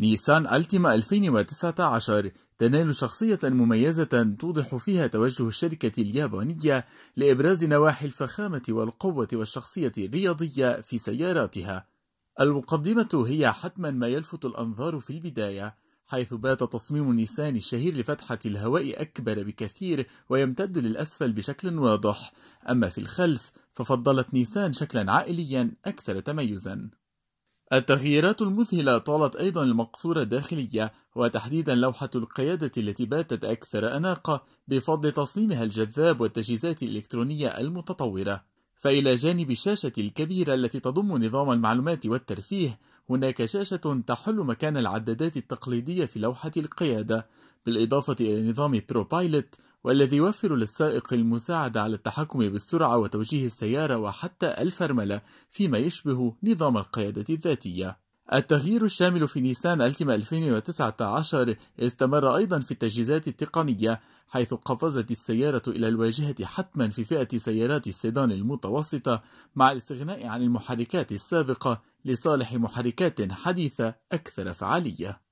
نيسان ألتيما 2019 تنال شخصية مميزة توضح فيها توجه الشركة اليابانية لإبراز نواحي الفخامة والقوة والشخصية الرياضية في سياراتها. المقدمة هي حتما ما يلفت الأنظار في البداية، حيث بات تصميم نيسان الشهير لفتحة الهواء أكبر بكثير ويمتد للأسفل بشكل واضح، أما في الخلف ففضلت نيسان شكلا عائليا أكثر تميزا. التغييرات المذهلة طالت أيضا المقصورة الداخلية وتحديدا لوحة القيادة التي باتت أكثر أناقة بفضل تصميمها الجذاب والتجهيزات الإلكترونية المتطورة فإلى جانب الشاشة الكبيرة التي تضم نظام المعلومات والترفيه هناك شاشة تحل مكان العدادات التقليدية في لوحة القيادة بالإضافة إلى نظام برو بايلوت والذي يوفر للسائق المساعدة على التحكم بالسرعة وتوجيه السيارة وحتى الفرملة فيما يشبه نظام القيادة الذاتية. التغيير الشامل في نيسان التما 2019 استمر أيضا في التجهيزات التقنية حيث قفزت السيارة إلى الواجهة حتما في فئة سيارات السيدان المتوسطة مع الاستغناء عن المحركات السابقة لصالح محركات حديثة أكثر فعالية